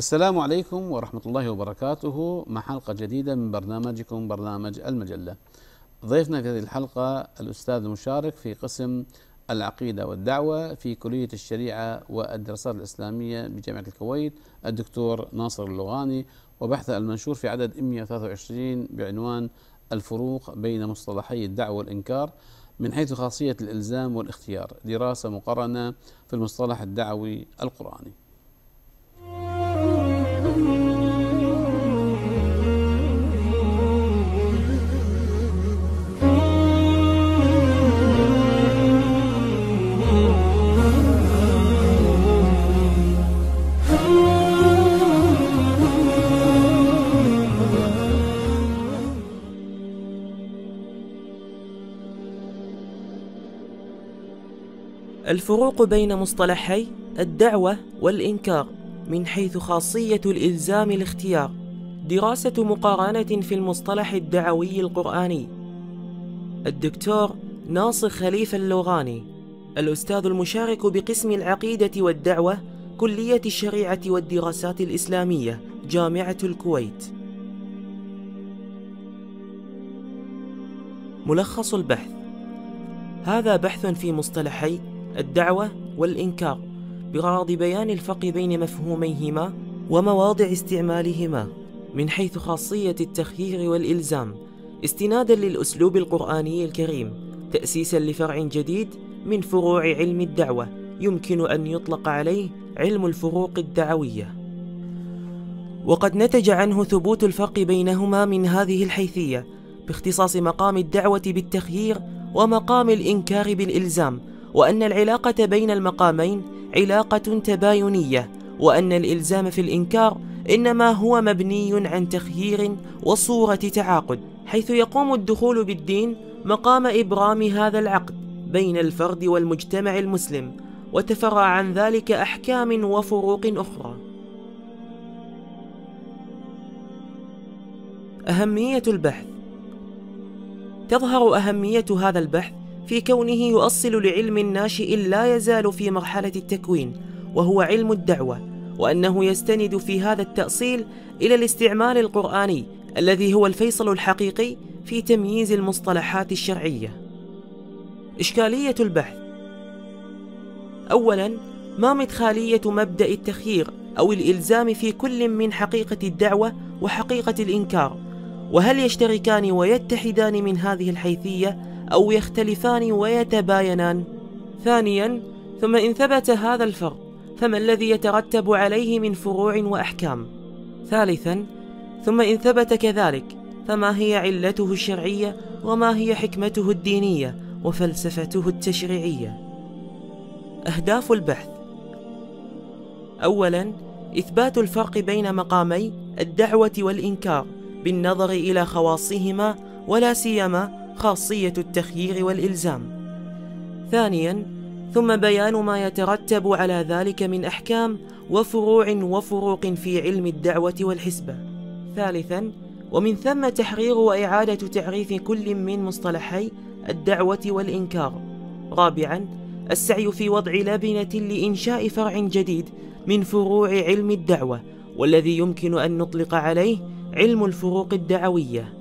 السلام عليكم ورحمة الله وبركاته مع حلقة جديدة من برنامجكم برنامج المجلة. ضيفنا في هذه الحلقة الأستاذ المشارك في قسم العقيدة والدعوة في كلية الشريعة والدراسات الإسلامية بجامعة الكويت الدكتور ناصر اللغاني وبحثه المنشور في عدد 123 بعنوان الفروق بين مصطلحي الدعوة والإنكار من حيث خاصية الإلزام والاختيار دراسة مقارنة في المصطلح الدعوي القرآني. الفروق بين مصطلحي الدعوة والإنكار من حيث خاصية الإلزام الاختيار دراسة مقارنة في المصطلح الدعوي القرآني الدكتور ناصر خليفة اللوغاني الأستاذ المشارك بقسم العقيدة والدعوة كلية الشريعة والدراسات الإسلامية جامعة الكويت ملخص البحث هذا بحث في مصطلحي الدعوة والإنكار بغرض بيان الفرق بين مفهوميهما ومواضع استعمالهما من حيث خاصية التخيير والإلزام استنادا للأسلوب القرآني الكريم تأسيسا لفرع جديد من فروع علم الدعوة يمكن أن يطلق عليه علم الفروق الدعوية وقد نتج عنه ثبوت الفرق بينهما من هذه الحيثية باختصاص مقام الدعوة بالتخيير ومقام الإنكار بالإلزام وأن العلاقة بين المقامين علاقة تباينية وأن الإلزام في الإنكار إنما هو مبني عن تخيير وصورة تعاقد حيث يقوم الدخول بالدين مقام إبرام هذا العقد بين الفرد والمجتمع المسلم وتفرع عن ذلك أحكام وفروق أخرى أهمية البحث تظهر أهمية هذا البحث في كونه يؤصل لعلم الناشئ لا يزال في مرحلة التكوين وهو علم الدعوة وأنه يستند في هذا التأصيل إلى الاستعمال القرآني الذي هو الفيصل الحقيقي في تمييز المصطلحات الشرعية إشكالية البحث أولا ما مدخالية مبدأ التخيير أو الإلزام في كل من حقيقة الدعوة وحقيقة الإنكار وهل يشتركان ويتحدان من هذه الحيثية أو يختلفان ويتباينان ثانيا ثم إن ثبت هذا الفرق فما الذي يترتب عليه من فروع وأحكام ثالثا ثم إن ثبت كذلك فما هي علته الشرعية وما هي حكمته الدينية وفلسفته التشريعية أهداف البحث أولا إثبات الفرق بين مقامي الدعوة والإنكار بالنظر إلى خواصهما ولا سيما خاصية التخيير والإلزام. ثانيا ثم بيان ما يترتب على ذلك من أحكام وفروع وفروق في علم الدعوة والحسبة. ثالثا ومن ثم تحرير وإعادة تعريف كل من مصطلحي الدعوة والإنكار. رابعا السعي في وضع لبنة لإنشاء فرع جديد من فروع علم الدعوة والذي يمكن أن نطلق عليه علم الفروق الدعويه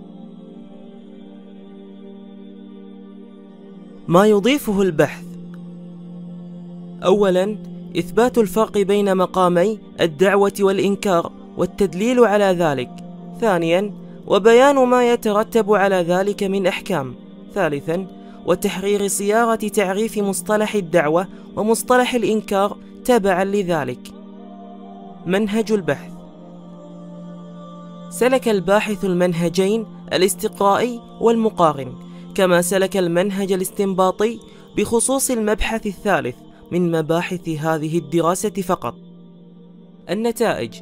ما يضيفه البحث أولا إثبات الفرق بين مقامي الدعوة والإنكار والتدليل على ذلك ثانيا وبيان ما يترتب على ذلك من أحكام ثالثا وتحرير صياغة تعريف مصطلح الدعوة ومصطلح الإنكار تبعا لذلك منهج البحث سلك الباحث المنهجين الاستقرائي والمقارن كما سلك المنهج الاستنباطي بخصوص المبحث الثالث من مباحث هذه الدراسة فقط النتائج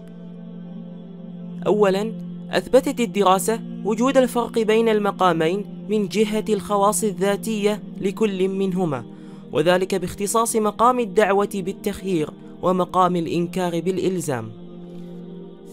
أولا أثبتت الدراسة وجود الفرق بين المقامين من جهة الخواص الذاتية لكل منهما وذلك باختصاص مقام الدعوة بالتخيير ومقام الإنكار بالإلزام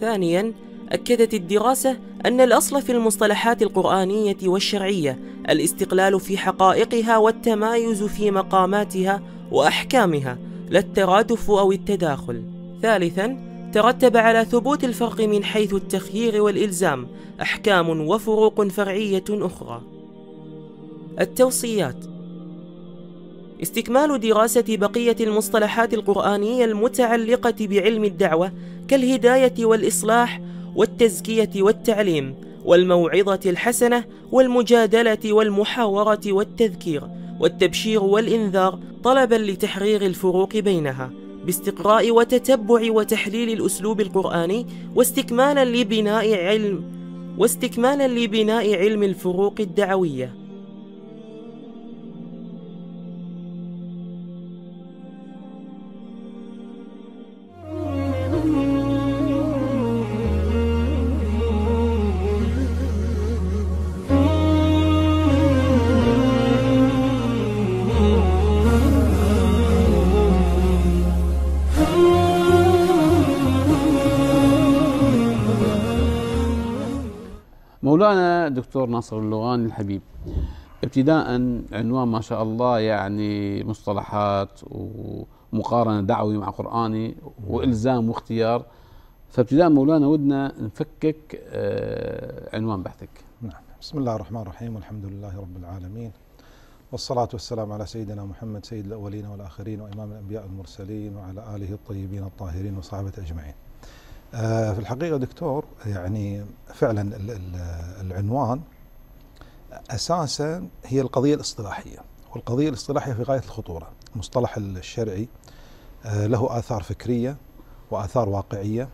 ثانيا أكدت الدراسة أن الأصل في المصطلحات القرآنية والشرعية الاستقلال في حقائقها والتمايز في مقاماتها وأحكامها لا الترادف أو التداخل ثالثا ترتب على ثبوت الفرق من حيث التخيير والإلزام أحكام وفروق فرعية أخرى التوصيات استكمال دراسة بقية المصطلحات القرآنية المتعلقة بعلم الدعوة كالهداية والإصلاح والتزكية والتعليم والموعظة الحسنة والمجادلة والمحاورة والتذكير والتبشير والإنذار طلبا لتحرير الفروق بينها باستقراء وتتبع وتحليل الأسلوب القرآني واستكمالا لبناء علم واستكمالا لبناء علم الفروق الدعويه الدكتور ناصر اللغان الحبيب ابتداء عنوان ما شاء الله يعني مصطلحات ومقارنة دعوي مع قرآني وإلزام واختيار فابتداء مولانا ودنا نفكك آه، عنوان بحثك نعم بسم الله الرحمن الرحيم والحمد لله رب العالمين والصلاة والسلام على سيدنا محمد سيد الأولين والآخرين وإمام الأنبياء المرسلين وعلى آله الطيبين الطاهرين وصحبه أجمعين آه، في الحقيقة دكتور يعني فعلا العنوان أساسا هي القضية الاصطلاحية والقضية الاصطلاحية في غاية الخطورة المصطلح الشرعي آه، له آثار فكرية وآثار واقعية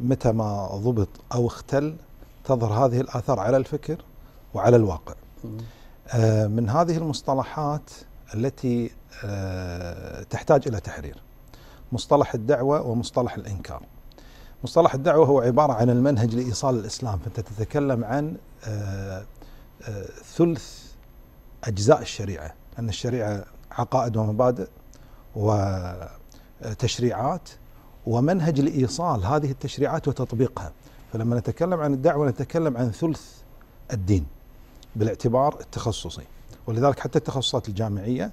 متى ما ضبط أو اختل تظهر هذه الآثار على الفكر وعلى الواقع آه، من هذه المصطلحات التي تحتاج إلى تحرير مصطلح الدعوة ومصطلح الإنكار مصطلح الدعوة هو عبارة عن المنهج لإيصال الإسلام فأنت تتكلم عن آه، آه، ثلث أجزاء الشريعة أن الشريعة عقائد ومبادئ وتشريعات ومنهج لإيصال هذه التشريعات وتطبيقها فلما نتكلم عن الدعوة نتكلم عن ثلث الدين بالاعتبار التخصصي ولذلك حتى التخصصات الجامعية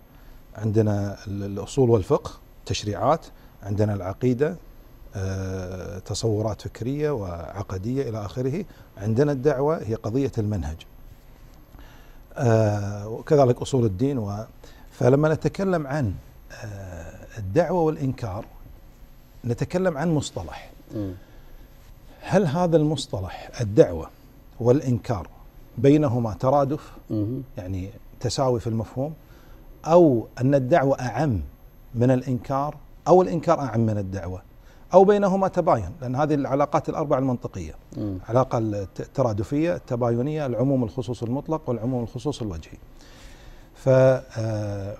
عندنا الأصول والفقه تشريعات عندنا العقيدة آه، تصورات فكرية وعقدية إلى آخره عندنا الدعوة هي قضية المنهج آه، وكذلك أصول الدين و فلما نتكلم عن آه، الدعوة والإنكار نتكلم عن مصطلح هل هذا المصطلح الدعوة والإنكار بينهما ترادف يعني تساوي في المفهوم أو أن الدعوة أعم من الإنكار أو الإنكار أعم من الدعوة أو بينهما تباين لأن هذه العلاقات الأربعة المنطقية م. علاقة الترادفية التباينية العموم الخصوص المطلق والعموم الخصوص الوجهي ف آه،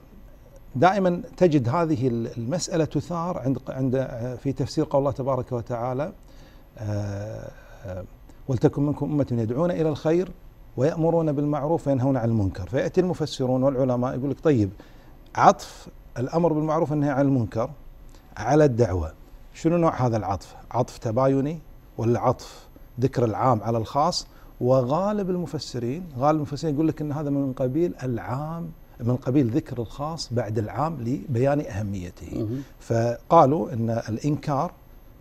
دائما تجد هذه المسألة تثار عند عند آه، في تفسير قول الله تبارك وتعالى آه، ولتكن منكم أمة يدعون إلى الخير ويأمرون بالمعروف وينهون عن المنكر فيأتي المفسرون والعلماء يقول لك طيب عطف الأمر بالمعروف والنهي عن المنكر على الدعوة شنو نوع هذا العطف عطف تبايني ولا عطف ذكر العام على الخاص وغالب المفسرين غالب المفسرين يقول لك ان هذا من قبيل العام من قبيل ذكر الخاص بعد العام لبيان اهميته فقالوا ان الانكار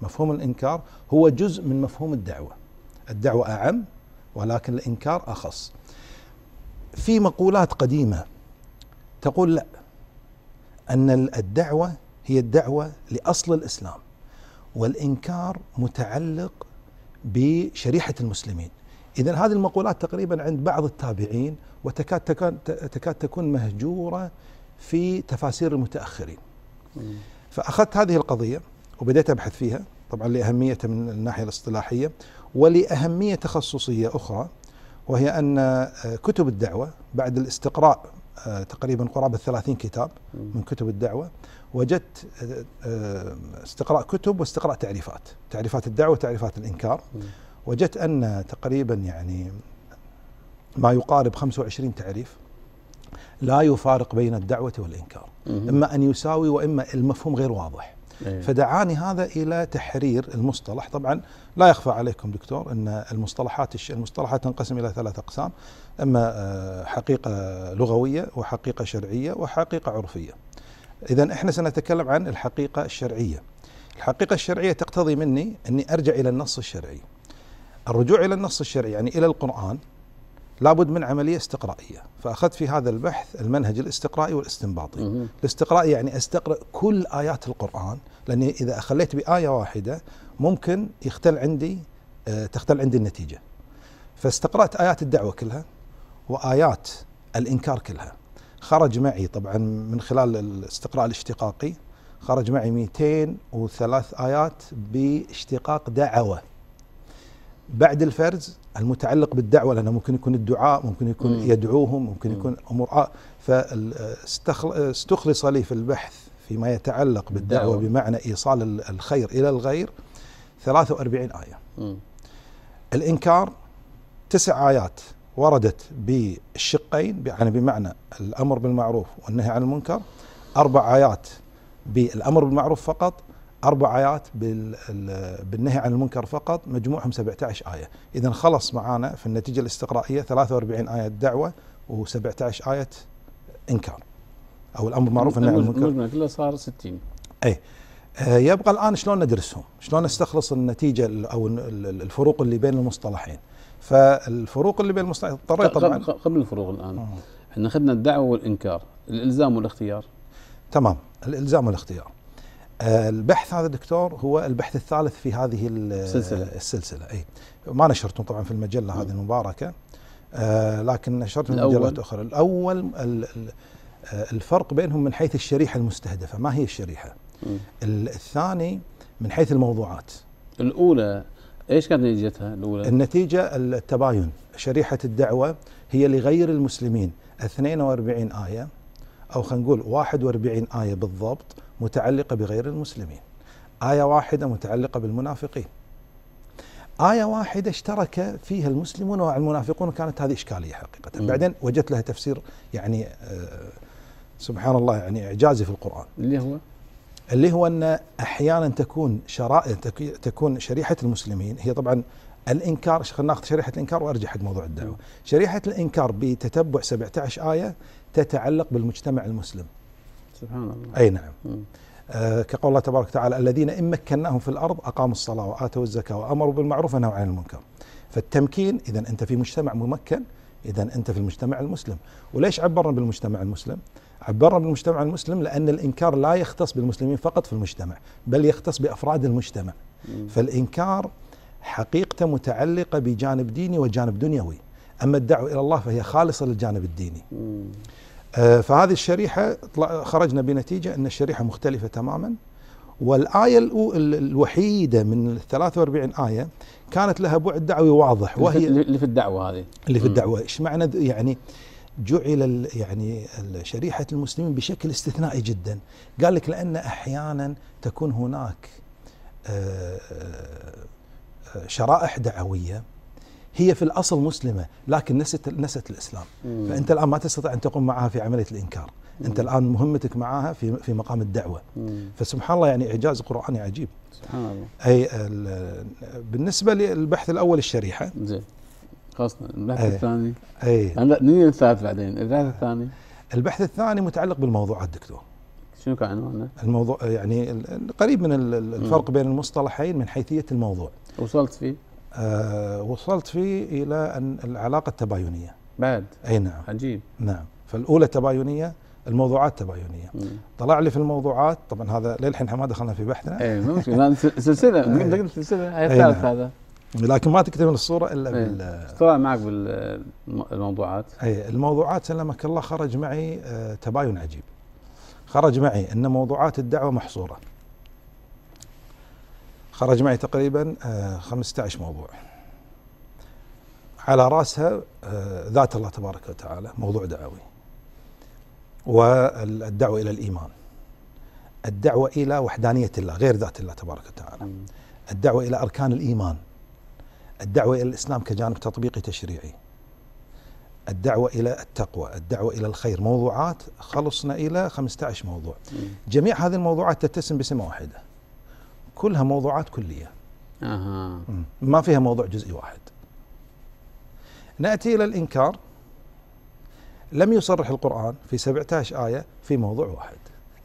مفهوم الانكار هو جزء من مفهوم الدعوه الدعوه اعم ولكن الانكار اخص في مقولات قديمه تقول لا ان الدعوه هي الدعوه لاصل الاسلام والإنكار متعلق بشريحة المسلمين إذا هذه المقولات تقريبا عند بعض التابعين وتكاد تكاد تكون مهجورة في تفاسير المتأخرين فأخذت هذه القضية وبدأت أبحث فيها طبعا لأهميتها من الناحية الاصطلاحية ولأهمية تخصصية أخرى وهي أن آه، كتب الدعوة بعد الاستقراء آه، تقريبا قرابة 30 كتاب من كتب الدعوة وجدت آه، آه، استقراء كتب واستقراء تعريفات تعريفات الدعوة وتعريفات الإنكار وجدت أن تقريبا يعني ما يقارب 25 تعريف لا يفارق بين الدعوة والإنكار إما أن يساوي وإما المفهوم غير واضح إيه. فدعاني هذا إلى تحرير المصطلح طبعا لا يخفى عليكم دكتور أن المصطلحات المصطلحات تنقسم إلى ثلاث أقسام إما آه، حقيقة لغوية وحقيقة شرعية وحقيقة عرفية إذا احنا سنتكلم عن الحقيقة الشرعية. الحقيقة الشرعية تقتضي مني أني أرجع إلى النص الشرعي. الرجوع إلى النص الشرعي يعني إلى القرآن لابد من عملية استقرائية، فأخذت في هذا البحث المنهج الاستقرائي والاستنباطي. الاستقرائي يعني أستقرأ كل آيات القرآن، لأني إذا أخليت بآية واحدة ممكن يختل عندي آه، تختل عندي النتيجة. فاستقرأت آيات الدعوة كلها وآيات الإنكار كلها. خرج معي طبعا من خلال الاستقراء الاشتقاقي خرج معي 203 آيات باشتقاق دعوة بعد الفرز المتعلق بالدعوة لأنه ممكن يكون الدعاء ممكن يكون يدعوهم ممكن يكون أمور آه. فاستخلص لي في البحث فيما يتعلق بالدعوة بمعنى إيصال الخير إلى الغير 43 آية الإنكار تسع آيات وردت بالشقين يعني بمعنى الأمر بالمعروف والنهي عن المنكر أربع آيات بالأمر بالمعروف فقط أربع آيات بالنهي عن المنكر فقط مجموعهم 17 آية إذا خلص معانا في النتيجة الاستقرائية 43 آية دعوة و17 آية إنكار أو الأمر بالمعروف والنهي عن المنكر كله صار 60 أي آه، يبقى الآن شلون ندرسهم شلون نستخلص النتيجة أو الفروق اللي بين المصطلحين فالفروق اللي بين اضطريت طبعا قبل الفروق الان احنا اخذنا الدعوه والانكار الالزام والاختيار تمام الالزام والاختيار آه، البحث هذا دكتور هو البحث الثالث في هذه السلسله السلسله اي ما نشرته طبعا في المجله هذه نعم. المباركه آه لكن نشرته في مجلات اخرى الاول آه، الفرق بينهم من حيث الشريحه المستهدفه ما هي الشريحه الثاني من حيث الموضوعات الاولى ايش كانت نتيجتها الاولى؟ النتيجه التباين، شريحه الدعوه هي لغير المسلمين 42 ايه او خلينا نقول 41 ايه بالضبط متعلقه بغير المسلمين. ايه واحده متعلقه بالمنافقين. آية واحدة اشترك فيها المسلمون والمنافقون وكانت هذه إشكالية حقيقة م. بعدين وجدت لها تفسير يعني آه، سبحان الله يعني إعجازي في القرآن اللي هو اللي هو أن أحيانا تكون شرائط تكون شريحة المسلمين هي طبعا الإنكار خلينا ناخذ شريحة الإنكار وأرجع حق موضوع الدعوة شريحة الإنكار بتتبع 17 آية تتعلق بالمجتمع المسلم سبحان الله أي نعم م. آه كقول الله تبارك وتعالى الذين إن مكناهم في الأرض أقاموا الصلاة وآتوا الزكاة وأمروا بالمعروف ونهوا عن المنكر فالتمكين إذا أنت في مجتمع ممكن إذا أنت في المجتمع المسلم وليش عبرنا بالمجتمع المسلم عبرنا بالمجتمع المسلم لأن الإنكار لا يختص بالمسلمين فقط في المجتمع بل يختص بأفراد المجتمع فالإنكار حقيقته متعلقة بجانب ديني وجانب دنيوي أما الدعوة إلى الله فهي خالصة للجانب الديني آه فهذه الشريحة خرجنا بنتيجة أن الشريحة مختلفة تماما والآية الوحيدة من ال 43 آية كانت لها بعد دعوي واضح وهي اللي في الدعوة هذه اللي في الدعوة ايش معنى يعني جعل يعني شريحة المسلمين بشكل استثنائي جدا قال لك لأن أحيانا تكون هناك آه، آه، شرائح دعوية هي في الأصل مسلمة لكن نست, نست الإسلام فأنت الآن ما تستطيع أن تقوم معها في عملية الإنكار أنت الآن مهمتك معها في, في مقام الدعوة فسبحان الله يعني إعجاز قرآني عجيب سبحان الله أي بالنسبة للبحث الأول الشريحة زي. خاصة البحث أي. الثاني اي لا نيجي للثالث بعدين البحث إيه. الثاني البحث الثاني متعلق بالموضوعات دكتور شنو كان عنوانه؟ الموضوع يعني قريب من الفرق بين المصطلحين من حيثيه الموضوع وصلت فيه؟ آه وصلت فيه الى ان العلاقه التباينيه بعد اي نعم عجيب نعم فالاولى تباينيه الموضوعات تباينيه طلع لي في الموضوعات طبعا هذا للحين ما دخلنا في بحثنا إيه، إيه. اي مشكله سلسله سلسله هاي الثالث نعم. هذا لكن ما تكتمل الصوره الا إيه. بال طلع معك بالموضوعات اي الموضوعات سلمك الله خرج معي آه، تباين عجيب خرج معي ان موضوعات الدعوه محصوره خرج معي تقريبا 15 آه، موضوع على راسها آه، ذات الله تبارك وتعالى موضوع دعوي والدعوه الى الايمان الدعوه الى وحدانيه الله غير ذات الله تبارك وتعالى الدعوه الى اركان الايمان الدعوة إلى الإسلام كجانب تطبيقي تشريعي الدعوة إلى التقوى الدعوة إلى الخير موضوعات خلصنا إلى 15 موضوع جميع هذه الموضوعات تتسم بسمة واحدة كلها موضوعات كلية اها ما فيها موضوع جزئي واحد نأتي إلى الإنكار لم يصرح القرآن في 17 آية في موضوع واحد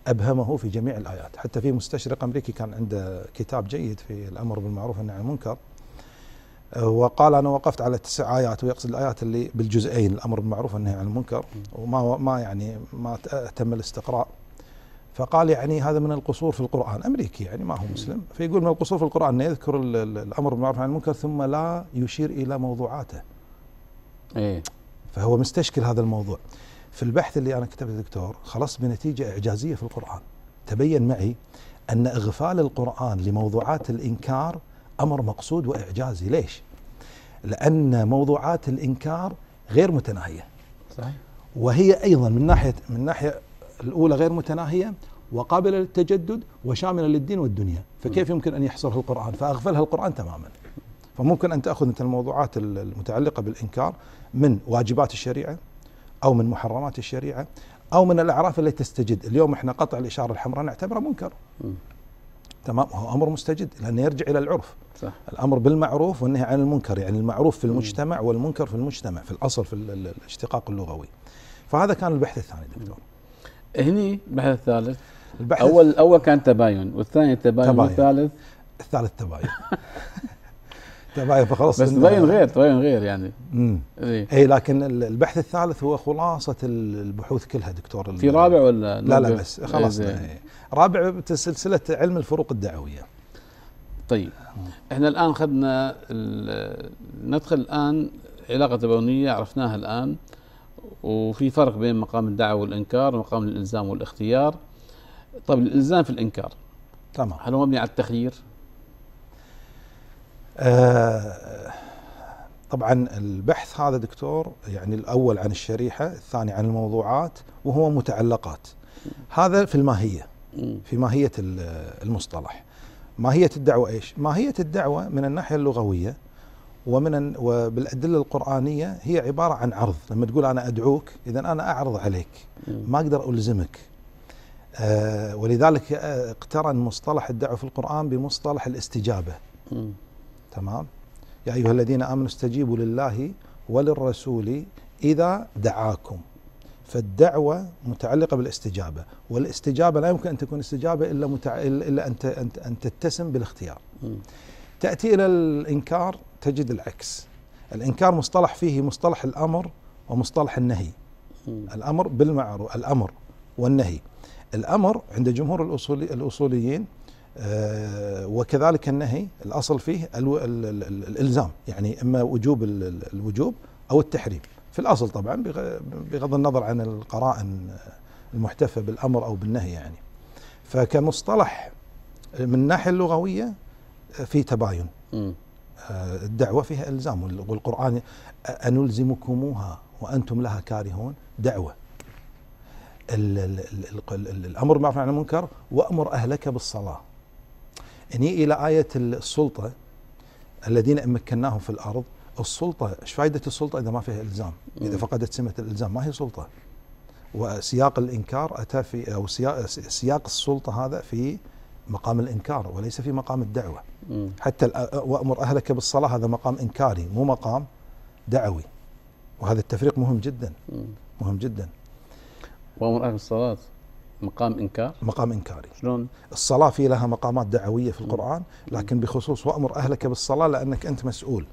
أبهمه في جميع الآيات حتى في مستشرق أمريكي كان عنده كتاب جيد في الأمر بالمعروف والنهي عن المنكر وقال انا وقفت على تسع ايات ويقصد الايات اللي بالجزئين الامر بالمعروف والنهي عن المنكر وما ما يعني ما تم الاستقراء فقال يعني هذا من القصور في القران امريكي يعني ما هو مسلم فيقول من القصور في القران انه يذكر الامر بالمعروف عن المنكر ثم لا يشير الى موضوعاته. ايه فهو مستشكل هذا الموضوع. في البحث اللي انا كتبته دكتور خلصت بنتيجه اعجازيه في القران. تبين معي ان اغفال القران لموضوعات الانكار أمر مقصود وإعجازي ليش؟ لأن موضوعات الإنكار غير متناهية صحيح وهي أيضا من ناحية من ناحية الأولى غير متناهية وقابلة للتجدد وشاملة للدين والدنيا فكيف يمكن أن يحصرها القرآن فأغفلها القرآن تماما فممكن أن تأخذ مثل الموضوعات المتعلقة بالإنكار من واجبات الشريعة أو من محرمات الشريعة أو من الأعراف التي تستجد اليوم إحنا قطع الإشارة الحمراء نعتبره منكر تمام هو امر مستجد لانه يرجع الى العرف صح. الامر بالمعروف والنهي عن المنكر يعني المعروف في المجتمع والمنكر في المجتمع في الاصل في الاشتقاق اللغوي فهذا كان البحث الثاني دكتور هني البحث الثالث البحث اول اول كان تباين والثاني تباين, تباين. والثالث الثالث تباين فخلاص بس تبين غير تبين غير يعني امم اي إيه، لكن البحث الثالث هو خلاصه البحوث كلها دكتور في رابع ولا لا لا بس خلاص إيه، إيه. رابع سلسله علم الفروق الدعويه طيب احنا الان اخذنا ندخل الان علاقه تبونيه عرفناها الان وفي فرق بين مقام الدعوه والانكار ومقام الالزام والاختيار طيب الالزام في الانكار تمام هل هو مبني على التخيير؟ آه، طبعا البحث هذا دكتور يعني الاول عن الشريحه، الثاني عن الموضوعات وهو متعلقات. هذا في الماهيه في ماهيه المصطلح. ماهيه الدعوه ايش؟ ماهيه الدعوه من الناحيه اللغويه ومن وبالادله القرانيه هي عباره عن عرض، لما تقول انا ادعوك اذا انا اعرض عليك ما اقدر الزمك. آه، ولذلك آه، اقترن مصطلح الدعوه في القران بمصطلح الاستجابه. تمام يا أيها الذين آمنوا استجيبوا لله وللرسول إذا دعاكم فالدعوة متعلقة بالاستجابة والاستجابة لا يمكن أن تكون استجابة إلا, متع... إلا أن, ت... أن تتسم بالاختيار م. تأتي إلى الإنكار تجد العكس الإنكار مصطلح فيه مصطلح الأمر ومصطلح النهي م. الأمر بالمعروف الأمر والنهي الأمر عند جمهور الأصولي... الأصوليين آه، وكذلك النهي الاصل فيه الالزام يعني اما وجوب الوجوب او التحريم في الاصل طبعا بغض النظر عن القرائن المحتفى بالامر او بالنهي يعني فكمصطلح من الناحيه اللغويه في تباين آه، الدعوه فيها الزام والقران انلزمكموها وانتم لها كارهون دعوه الامر بالمعروف عن المنكر وامر اهلك بالصلاه هني الى ايه السلطه الذين ان مكناهم في الارض السلطه ايش فائده السلطه اذا ما فيها الزام؟ اذا فقدت سمه الالزام ما هي سلطه. وسياق الانكار اتى في او سياق, سياق السلطه هذا في مقام الانكار وليس في مقام الدعوه. مم. حتى وامر اهلك بالصلاه هذا مقام انكاري مو مقام دعوي. وهذا التفريق مهم جدا. مهم جدا. وامر اهل الصلاه مقام انكار مقام انكاري شلون الصلاه في لها مقامات دعويه في القران لكن بخصوص وامر اهلك بالصلاه لانك انت مسؤول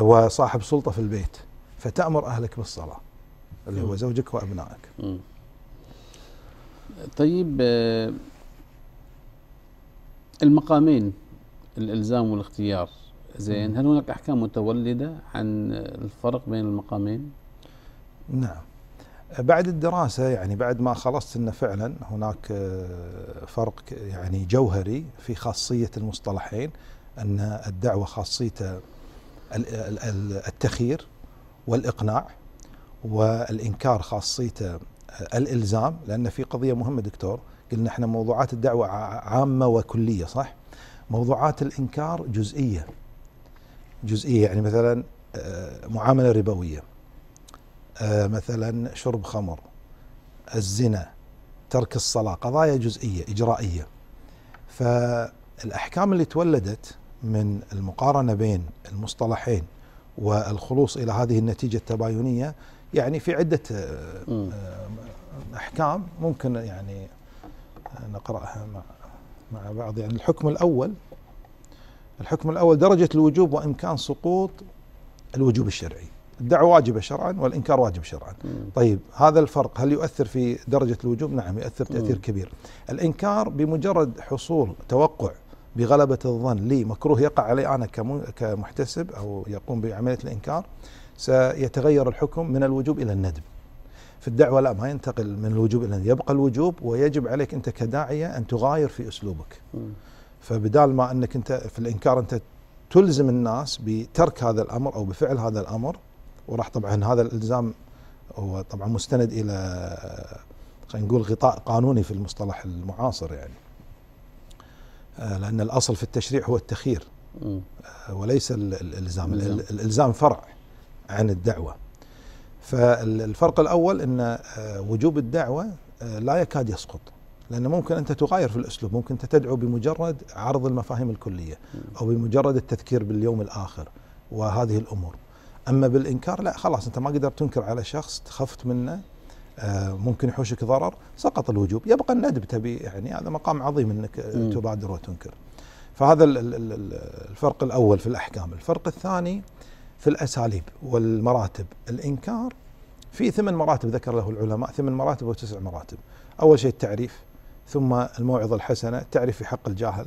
وصاحب سلطه في البيت فتامر اهلك بالصلاه اللي هو زوجك وابنائك طيب آه، المقامين الالزام والاختيار زين هل هناك احكام متولده عن الفرق بين المقامين نعم بعد الدراسة يعني بعد ما خلصت أنه فعلا هناك آه، فرق يعني جوهري في خاصية المصطلحين أن الدعوة خاصيته التخيير والإقناع والإنكار خاصيته آه، الإلزام لأن في قضية مهمة دكتور قلنا احنا موضوعات الدعوة عامة وكلية صح؟ موضوعات الإنكار جزئية جزئية يعني مثلا آه، معاملة ربوية آه، مثلا شرب خمر الزنا ترك الصلاة قضايا جزئية إجرائية فالأحكام اللي تولدت من المقارنة بين المصطلحين والخلوص إلى هذه النتيجة التباينية يعني في عدة آه، آه، أحكام ممكن يعني نقرأها مع مع بعض يعني الحكم الأول الحكم الأول درجة الوجوب وإمكان سقوط الوجوب الشرعي الدعوة واجبة شرعا والإنكار واجب شرعا مم. طيب هذا الفرق هل يؤثر في درجة الوجوب؟ نعم يؤثر تأثير مم. كبير الإنكار بمجرد حصول توقع بغلبة الظن لي مكروه يقع علي أنا كمحتسب أو يقوم بعملية الإنكار سيتغير الحكم من الوجوب إلى الندب في الدعوة لا ما ينتقل من الوجوب إلى يبقى الوجوب ويجب عليك أنت كداعية أن تغاير في أسلوبك مم. فبدال ما أنك أنت في الإنكار أنت تلزم الناس بترك هذا الأمر أو بفعل هذا الأمر وراح طبعا هذا الالتزام هو طبعا مستند الى خلينا نقول غطاء قانوني في المصطلح المعاصر يعني آه، لان الاصل في التشريع هو التخيير آه، وليس الالزام نعم. الالزام فرع عن الدعوه فالفرق الاول ان آه، وجوب الدعوه لا يكاد يسقط لانه ممكن انت تغاير في الاسلوب ممكن انت تدعو بمجرد عرض المفاهيم الكليه او بمجرد التذكير باليوم الاخر وهذه الامور اما بالانكار لا خلاص انت ما قدرت تنكر على شخص خفت منه آه، ممكن يحوشك ضرر سقط الوجوب يبقى الندب تبي يعني هذا مقام عظيم انك تبادر وتنكر فهذا الفرق الاول في الاحكام الفرق الثاني في الاساليب والمراتب الانكار في ثمان مراتب ذكر له العلماء ثمان مراتب او تسع مراتب اول شيء التعريف ثم الموعظه الحسنه التعريف في حق الجاهل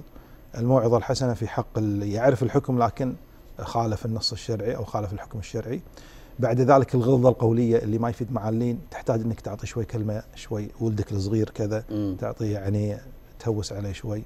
الموعظه الحسنه في حق اللي يعرف الحكم لكن خالف النص الشرعي أو خالف الحكم الشرعي بعد ذلك الغلظه القوليه اللي ما يفيد معلين تحتاج انك تعطي شوي كلمه شوي ولدك الصغير كذا تعطيه يعني تهوس عليه شوي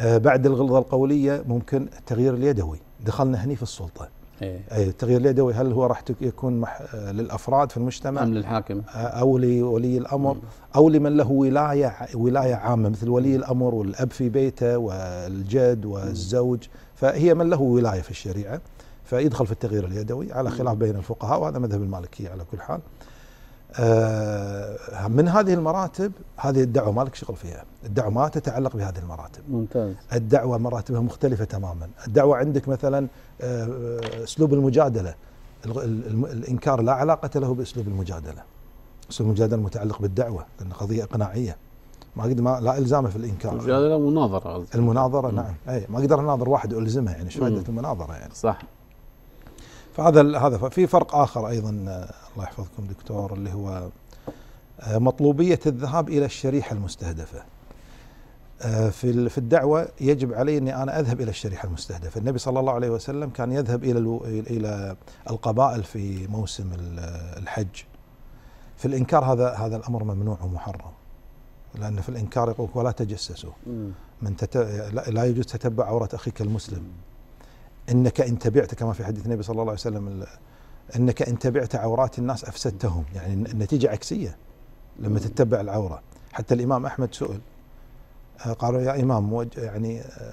آه بعد الغلظه القوليه ممكن التغيير اليدوي دخلنا هني في السلطه أي إيه، التغيير اليدوي هل هو راح يكون مح آه، للافراد في المجتمع ام للحاكم آه، او لولي الامر مم. او لمن له ولايه ولايه عامه مثل ولي الامر والاب في بيته والجد والزوج مم. فهي من له ولاية في الشريعة فيدخل في التغيير اليدوي على خلاف بين الفقهاء وهذا مذهب المالكية على كل حال آه من هذه المراتب هذه الدعوة مالك شغل فيها الدعوة ما تتعلق بهذه المراتب ممتاز الدعوة مراتبها مختلفة تماما الدعوة عندك مثلا آه، أسلوب آه المجادلة الإنكار لا علاقة له بأسلوب المجادلة أسلوب المجادلة متعلق بالدعوة لأن قضية إقناعية ما اقدر ما لا الزامه في الانكار لا طيب، مناظره المناظره مم. نعم اي ما اقدر اناظر واحد والزمها يعني ايش فائده المناظره يعني صح فهذا هذا في فرق اخر ايضا آه، الله يحفظكم دكتور اللي هو آه، مطلوبيه الذهاب الى الشريحه المستهدفه آه، في في الدعوه يجب علي اني انا اذهب الى الشريحه المستهدفه، النبي صلى الله عليه وسلم كان يذهب الى الى القبائل في موسم الحج. في الانكار هذا هذا الامر ممنوع ومحرم. لأن في الإنكار يقول ولا تجسسوا من تت... لا يجوز تتبع عورة أخيك المسلم إنك إن تبعت كما في حديث النبي صلى الله عليه وسلم إنك إن تبعت عورات الناس أفسدتهم يعني النتيجة عكسية لما تتبع العورة حتى الإمام أحمد سئل آه، قالوا يا إمام يعني آه،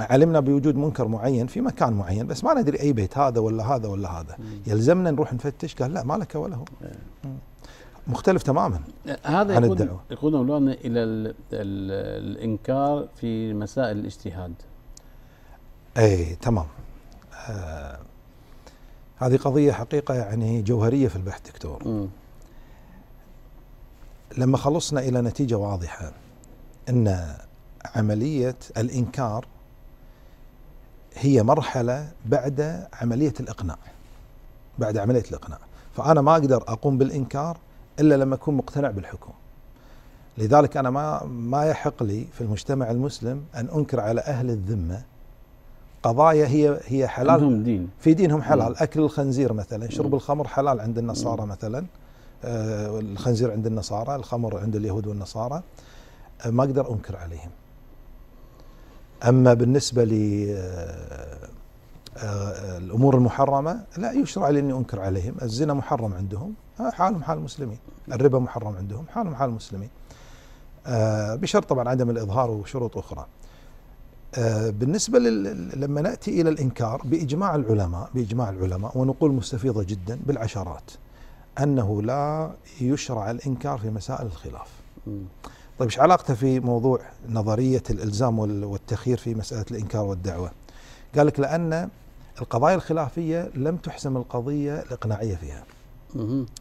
علمنا بوجود منكر معين في مكان معين بس ما ندري أي بيت هذا ولا هذا ولا هذا يلزمنا نروح نفتش قال لا ما لك وله مختلف تماما هذا عن الدعوة يقودنا مولانا إلى الـ الـ الإنكار في مسائل الاجتهاد أي تمام آه هذه قضية حقيقة يعني جوهرية في البحث دكتور م. لما خلصنا إلى نتيجة واضحة أن عملية الإنكار هي مرحلة بعد عملية الإقناع بعد عملية الإقناع فأنا ما أقدر أقوم بالإنكار الا لما اكون مقتنع بالحكم. لذلك انا ما ما يحق لي في المجتمع المسلم ان انكر على اهل الذمه قضايا هي هي حلال عندهم دين في دينهم حلال، اكل الخنزير مثلا، شرب الخمر حلال عند النصارى مثلا، آه الخنزير عند النصارى، الخمر عند اليهود والنصارى. آه ما اقدر انكر عليهم. اما بالنسبه ل الأمور المحرمة لا يشرع لي أني أنكر عليهم الزنا محرم عندهم حالهم حال المسلمين الربا محرم عندهم حالهم حال المسلمين آه، بشرط طبعا عدم الإظهار وشروط أخرى آه، بالنسبة لما نأتي إلى الإنكار بإجماع العلماء بإجماع العلماء ونقول مستفيضة جدا بالعشرات أنه لا يشرع الإنكار في مسائل الخلاف طيب ايش علاقته في موضوع نظرية الإلزام والتخيير في مسألة الإنكار والدعوة قال لك لأن القضايا الخلافية لم تحسم القضية الإقناعية فيها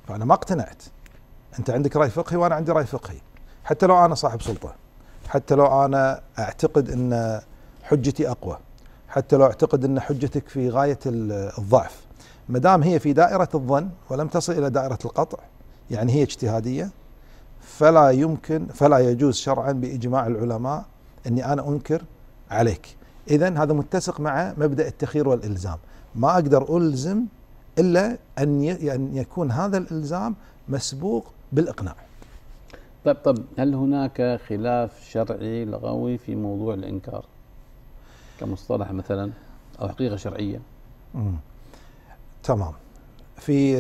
فأنا ما اقتنعت أنت عندك رأي فقهي وأنا عندي رأي فقهي حتى لو أنا صاحب سلطة حتى لو أنا أعتقد أن حجتي أقوى حتى لو أعتقد أن حجتك في غاية الضعف ما دام هي في دائرة الظن ولم تصل إلى دائرة القطع يعني هي اجتهادية فلا يمكن فلا يجوز شرعا بإجماع العلماء أني أنا أنكر عليك اذا هذا متسق مع مبدا التخيير والالزام ما اقدر الزم الا ان يكون هذا الالزام مسبوق بالاقناع طب طب هل هناك خلاف شرعي لغوي في موضوع الانكار كمصطلح مثلا او حقيقه شرعيه مم. تمام في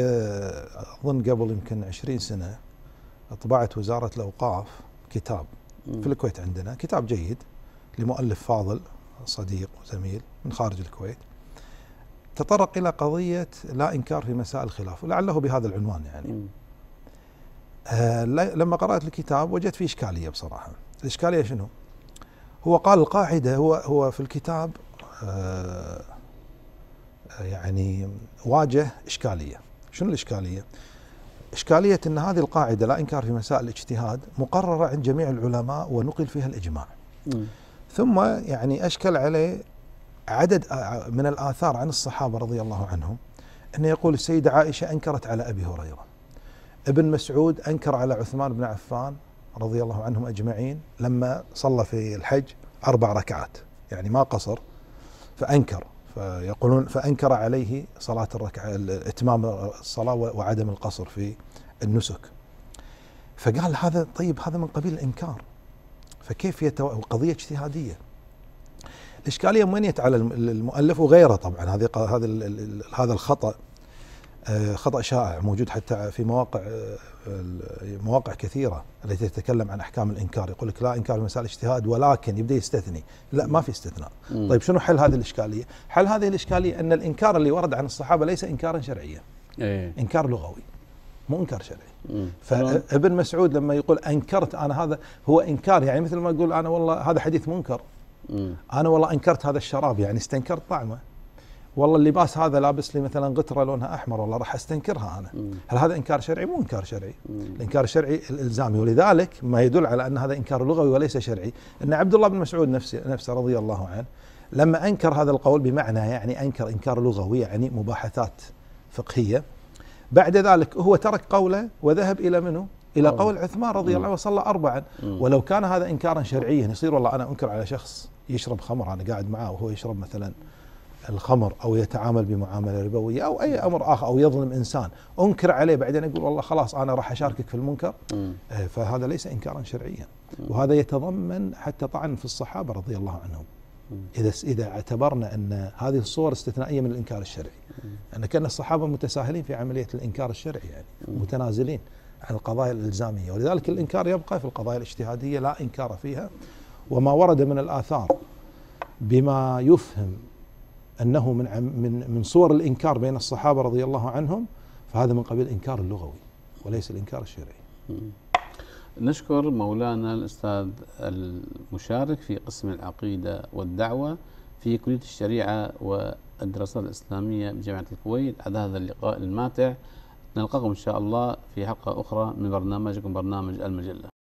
اظن قبل يمكن 20 سنه طبعت وزاره الاوقاف كتاب في الكويت عندنا كتاب جيد لمؤلف فاضل صديق وزميل من خارج الكويت تطرق إلى قضية لا إنكار في مساء الخلاف ولعله بهذا العنوان يعني آه لما قرأت الكتاب وجدت فيه إشكالية بصراحة الإشكالية شنو هو قال القاعدة هو, هو في الكتاب آه, آه، يعني واجه إشكالية شنو الإشكالية إشكالية أن هذه القاعدة لا إنكار في مسائل الاجتهاد مقررة عند جميع العلماء ونقل فيها الإجماع ثم يعني أشكل عليه عدد من الآثار عن الصحابة رضي الله عنهم أنه يقول السيدة عائشة أنكرت على أبي هريرة ابن مسعود أنكر على عثمان بن عفان رضي الله عنهم أجمعين لما صلى في الحج أربع ركعات يعني ما قصر فأنكر فيقولون فأنكر عليه صلاة الركعة إتمام الصلاة وعدم القصر في النسك فقال هذا طيب هذا من قبيل الإنكار فكيف يتو... قضية اجتهادية الإشكالية من على المؤلف وغيره طبعا هذه هذا هذا الخطأ آه، خطأ شائع موجود حتى في مواقع آه، مواقع كثيرة التي تتكلم عن أحكام الإنكار يقول لك لا إنكار مسألة اجتهاد ولكن يبدأ يستثني لا ما في استثناء طيب شنو حل هذه الإشكالية حل هذه الإشكالية أن الإنكار اللي ورد عن الصحابة ليس إنكارا شرعيا إيه. إنكار لغوي منكر شرعي فابن مسعود لما يقول انكرت انا هذا هو انكار يعني مثل ما يقول انا والله هذا حديث منكر انا والله انكرت هذا الشراب يعني استنكرت طعمه والله اللباس هذا لابس لي مثلا غتره لونها احمر والله راح استنكرها انا هل هذا انكار شرعي مو انكار شرعي الانكار الشرعي الالزامي ولذلك ما يدل على ان هذا انكار لغوي وليس شرعي ان عبد الله بن مسعود نفسه نفسه رضي الله عنه لما انكر هذا القول بمعنى يعني انكر انكار لغوي يعني مباحثات فقهيه بعد ذلك هو ترك قوله وذهب إلى منه إلى قول عثمان رضي الله عنه وصلى أربعا ولو كان هذا إنكارا شرعيا يصير والله أنا أنكر على شخص يشرب خمر أنا قاعد معاه وهو يشرب مثلا الخمر أو يتعامل بمعاملة ربوية أو أي أمر آخر أو يظلم إنسان أنكر عليه بعدين أقول والله خلاص أنا راح أشاركك في المنكر آه، فهذا ليس إنكارا شرعيا وهذا يتضمن حتى طعن في الصحابة رضي الله عنهم إذا إذا اعتبرنا أن هذه الصور استثنائية من الإنكار الشرعي أن كان الصحابة متساهلين في عملية الإنكار الشرعي يعني متنازلين عن القضايا الإلزامية ولذلك الإنكار يبقى في القضايا الاجتهادية لا إنكار فيها وما ورد من الآثار بما يفهم أنه من من من صور الإنكار بين الصحابة رضي الله عنهم فهذا من قبيل الإنكار اللغوي وليس الإنكار الشرعي نشكر مولانا الأستاذ المشارك في قسم العقيدة والدعوة في كلية الشريعة والدراسات الإسلامية بجامعة الكويت على هذا اللقاء الماتع نلقاكم إن شاء الله في حلقة أخرى من برنامجكم برنامج المجلة